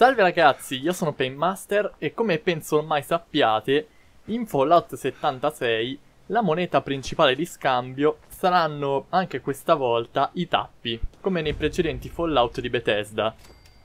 Salve ragazzi, io sono Painmaster e come penso ormai sappiate, in Fallout 76 la moneta principale di scambio saranno anche questa volta i tappi, come nei precedenti Fallout di Bethesda.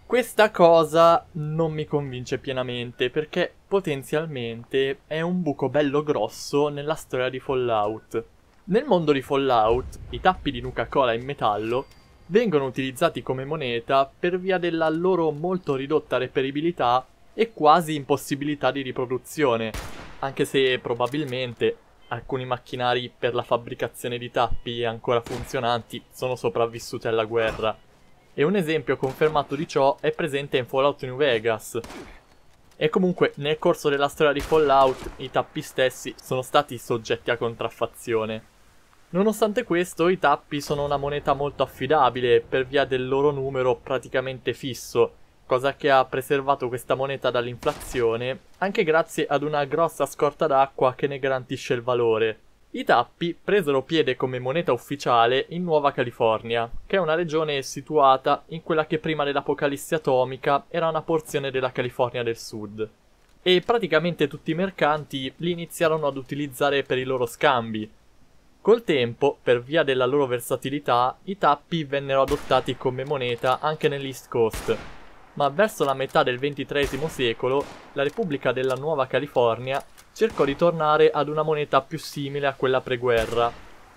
Questa cosa non mi convince pienamente perché potenzialmente è un buco bello grosso nella storia di Fallout. Nel mondo di Fallout, i tappi di Nuka Cola in metallo vengono utilizzati come moneta per via della loro molto ridotta reperibilità e quasi impossibilità di riproduzione, anche se probabilmente alcuni macchinari per la fabbricazione di tappi ancora funzionanti sono sopravvissuti alla guerra. E un esempio confermato di ciò è presente in Fallout New Vegas. E comunque nel corso della storia di Fallout i tappi stessi sono stati soggetti a contraffazione. Nonostante questo, i tappi sono una moneta molto affidabile per via del loro numero praticamente fisso, cosa che ha preservato questa moneta dall'inflazione, anche grazie ad una grossa scorta d'acqua che ne garantisce il valore. I tappi presero piede come moneta ufficiale in Nuova California, che è una regione situata in quella che prima dell'apocalisse atomica era una porzione della California del Sud. E praticamente tutti i mercanti li iniziarono ad utilizzare per i loro scambi, Col tempo, per via della loro versatilità, i tappi vennero adottati come moneta anche nell'East Coast, ma verso la metà del XXIII secolo la Repubblica della Nuova California cercò di tornare ad una moneta più simile a quella preguerra,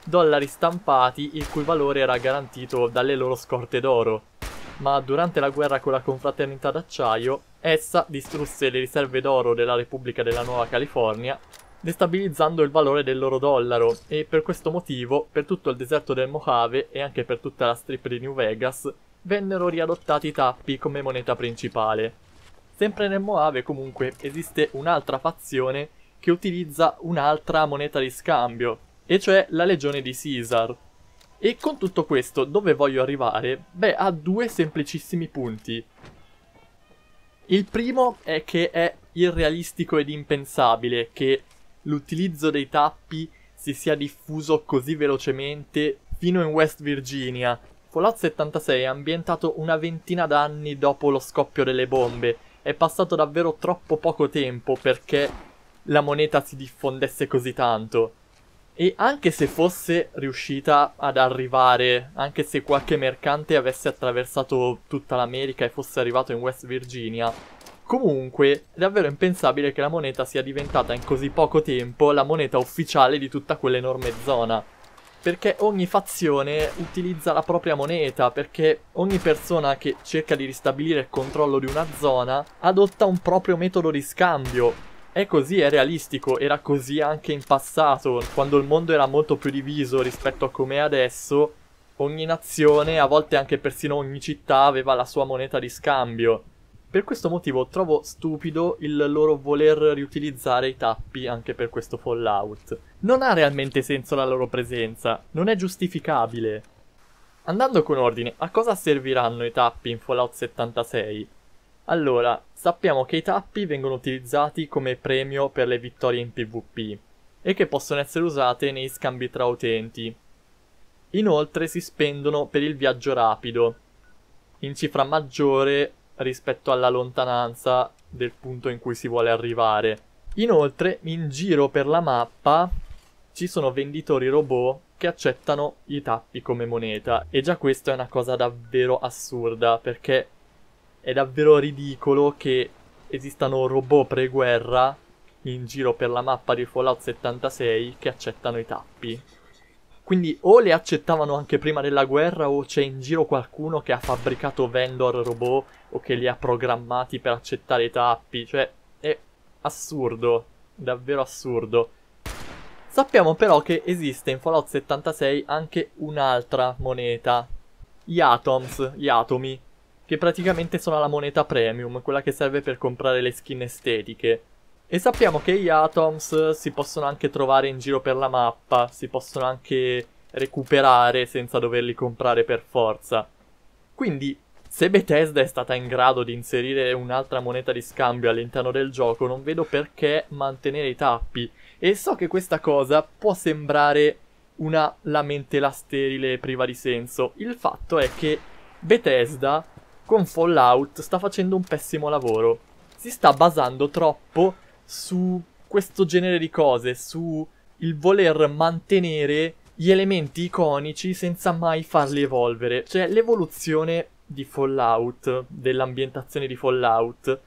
dollari stampati il cui valore era garantito dalle loro scorte d'oro, ma durante la guerra con la confraternita d'acciaio, essa distrusse le riserve d'oro della Repubblica della Nuova California destabilizzando il valore del loro dollaro e per questo motivo per tutto il deserto del Mojave e anche per tutta la strip di New Vegas vennero riadottati i tappi come moneta principale. Sempre nel Mojave comunque esiste un'altra fazione che utilizza un'altra moneta di scambio, e cioè la legione di Caesar. E con tutto questo dove voglio arrivare? Beh, a due semplicissimi punti. Il primo è che è irrealistico ed impensabile che l'utilizzo dei tappi si sia diffuso così velocemente fino in West Virginia. Fallout 76 è ambientato una ventina d'anni dopo lo scoppio delle bombe. È passato davvero troppo poco tempo perché la moneta si diffondesse così tanto. E anche se fosse riuscita ad arrivare, anche se qualche mercante avesse attraversato tutta l'America e fosse arrivato in West Virginia, Comunque, è davvero impensabile che la moneta sia diventata in così poco tempo la moneta ufficiale di tutta quell'enorme zona. Perché ogni fazione utilizza la propria moneta, perché ogni persona che cerca di ristabilire il controllo di una zona adotta un proprio metodo di scambio. È così, è realistico, era così anche in passato, quando il mondo era molto più diviso rispetto a come è adesso, ogni nazione, a volte anche persino ogni città, aveva la sua moneta di scambio. Per questo motivo trovo stupido il loro voler riutilizzare i tappi anche per questo Fallout. Non ha realmente senso la loro presenza, non è giustificabile. Andando con ordine, a cosa serviranno i tappi in Fallout 76? Allora, sappiamo che i tappi vengono utilizzati come premio per le vittorie in PvP e che possono essere usate nei scambi tra utenti. Inoltre si spendono per il viaggio rapido. In cifra maggiore rispetto alla lontananza del punto in cui si vuole arrivare. Inoltre, in giro per la mappa ci sono venditori robot che accettano i tappi come moneta e già questa è una cosa davvero assurda perché è davvero ridicolo che esistano robot pre-guerra in giro per la mappa di Fallout 76 che accettano i tappi. Quindi o le accettavano anche prima della guerra o c'è in giro qualcuno che ha fabbricato vendor robot o che li ha programmati per accettare i tappi, cioè è assurdo, davvero assurdo. Sappiamo però che esiste in Fallout 76 anche un'altra moneta, gli atoms, gli atomi, che praticamente sono la moneta premium, quella che serve per comprare le skin estetiche. E sappiamo che gli atoms si possono anche trovare in giro per la mappa, si possono anche recuperare senza doverli comprare per forza. Quindi, se Bethesda è stata in grado di inserire un'altra moneta di scambio all'interno del gioco, non vedo perché mantenere i tappi. E so che questa cosa può sembrare una lamentela sterile e priva di senso. Il fatto è che Bethesda, con Fallout, sta facendo un pessimo lavoro. Si sta basando troppo su questo genere di cose, su il voler mantenere gli elementi iconici senza mai farli evolvere. Cioè l'evoluzione di Fallout, dell'ambientazione di Fallout,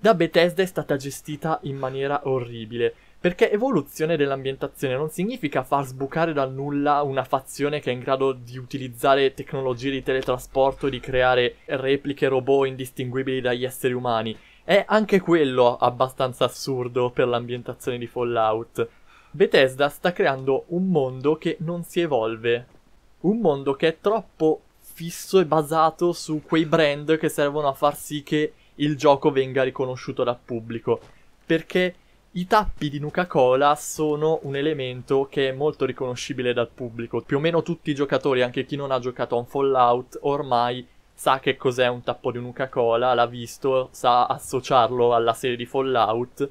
da Bethesda è stata gestita in maniera orribile. Perché evoluzione dell'ambientazione non significa far sbucare dal nulla una fazione che è in grado di utilizzare tecnologie di teletrasporto, e di creare repliche robot indistinguibili dagli esseri umani. È anche quello abbastanza assurdo per l'ambientazione di Fallout. Bethesda sta creando un mondo che non si evolve. Un mondo che è troppo fisso e basato su quei brand che servono a far sì che il gioco venga riconosciuto dal pubblico. Perché i tappi di Nuka-Cola sono un elemento che è molto riconoscibile dal pubblico. Più o meno tutti i giocatori, anche chi non ha giocato a un Fallout, ormai sa che cos'è un tappo di nuca cola, l'ha visto, sa associarlo alla serie di Fallout.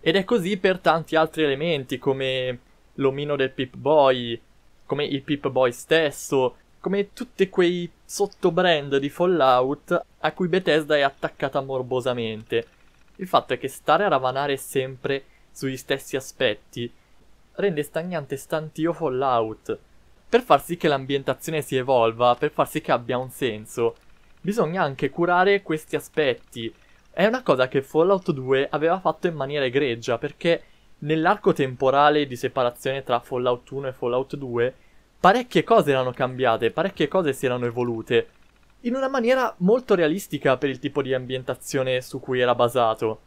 Ed è così per tanti altri elementi, come l'omino del Pip Boy, come il Pip Boy stesso, come tutti quei sottobrand di Fallout a cui Bethesda è attaccata morbosamente. Il fatto è che stare a ravanare sempre sugli stessi aspetti rende stagnante stantio Fallout. Per far sì che l'ambientazione si evolva, per far sì che abbia un senso, bisogna anche curare questi aspetti. È una cosa che Fallout 2 aveva fatto in maniera egregia perché nell'arco temporale di separazione tra Fallout 1 e Fallout 2 parecchie cose erano cambiate, parecchie cose si erano evolute in una maniera molto realistica per il tipo di ambientazione su cui era basato.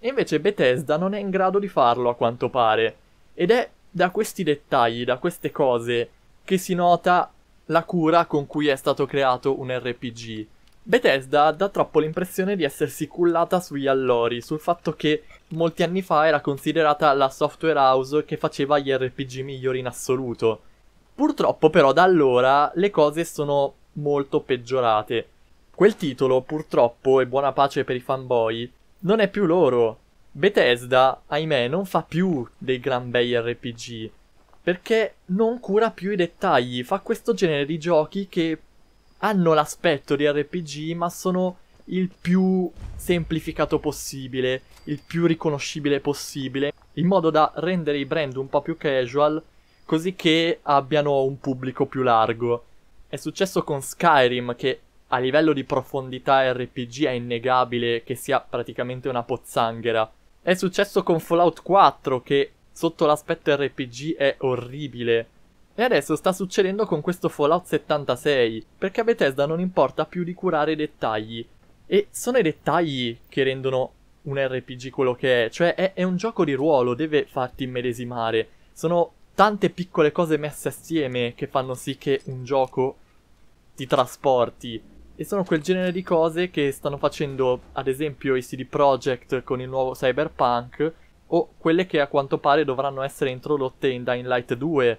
E invece Bethesda non è in grado di farlo a quanto pare. Ed è da questi dettagli, da queste cose, che si nota la cura con cui è stato creato un RPG. Bethesda dà troppo l'impressione di essersi cullata sugli allori, sul fatto che molti anni fa era considerata la software house che faceva gli RPG migliori in assoluto. Purtroppo però da allora le cose sono molto peggiorate. Quel titolo, purtroppo, e buona pace per i fanboy, non è più loro. Bethesda, ahimè, non fa più dei gran bei RPG, perché non cura più i dettagli, fa questo genere di giochi che hanno l'aspetto di RPG ma sono il più semplificato possibile, il più riconoscibile possibile, in modo da rendere i brand un po' più casual, così che abbiano un pubblico più largo. È successo con Skyrim che a livello di profondità RPG è innegabile che sia praticamente una pozzanghera. È successo con Fallout 4 che sotto l'aspetto RPG è orribile. E adesso sta succedendo con questo Fallout 76, perché a Bethesda non importa più di curare i dettagli. E sono i dettagli che rendono un RPG quello che è, cioè è, è un gioco di ruolo, deve farti immedesimare. Sono tante piccole cose messe assieme che fanno sì che un gioco ti trasporti. E sono quel genere di cose che stanno facendo, ad esempio, i CD Projekt con il nuovo Cyberpunk, o quelle che a quanto pare dovranno essere introdotte in Dying Light 2.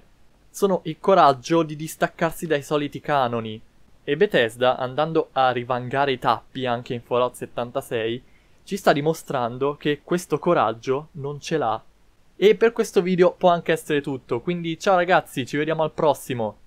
Sono il coraggio di distaccarsi dai soliti canoni. E Bethesda, andando a rivangare i tappi anche in Fallout 76, ci sta dimostrando che questo coraggio non ce l'ha. E per questo video può anche essere tutto, quindi ciao ragazzi, ci vediamo al prossimo!